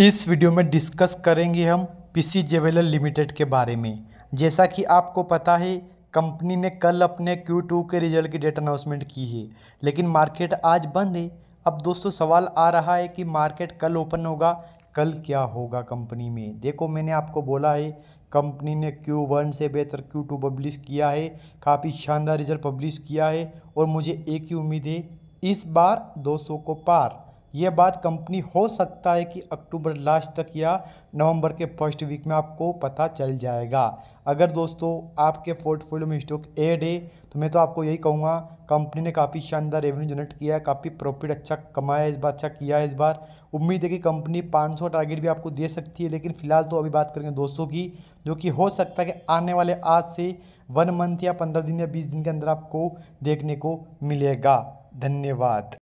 इस वीडियो में डिस्कस करेंगे हम पीसी जेवेलर लिमिटेड के बारे में जैसा कि आपको पता है कंपनी ने कल अपने Q2 के रिजल्ट की डेट अनाउंसमेंट की है लेकिन मार्केट आज बंद है अब दोस्तों सवाल आ रहा है कि मार्केट कल ओपन होगा कल क्या होगा कंपनी में देखो मैंने आपको बोला है कंपनी ने Q1 से बेहतर Q2 पब्लिश किया है काफ़ी शानदार रिजल्ट पब्लिश किया है और मुझे एक ही उम्मीद है इस बार 200 को पार ये बात कंपनी हो सकता है कि अक्टूबर लास्ट तक या नवंबर के फर्स्ट वीक में आपको पता चल जाएगा अगर दोस्तों आपके पोर्टफोलियो में स्टॉक एड है तो मैं तो आपको यही कहूँगा कंपनी ने काफ़ी शानदार रेवेन्यू जनरेट किया है काफ़ी प्रॉफिट अच्छा कमाया इस बार अच्छा किया है इस बार उम्मीद है कि कंपनी 500 टारगेट भी आपको दे सकती है लेकिन फिलहाल तो अभी बात करेंगे दोस्तों की जो कि हो सकता है कि आने वाले आज से वन मंथ या पंद्रह दिन या बीस दिन के अंदर आपको देखने को मिलेगा धन्यवाद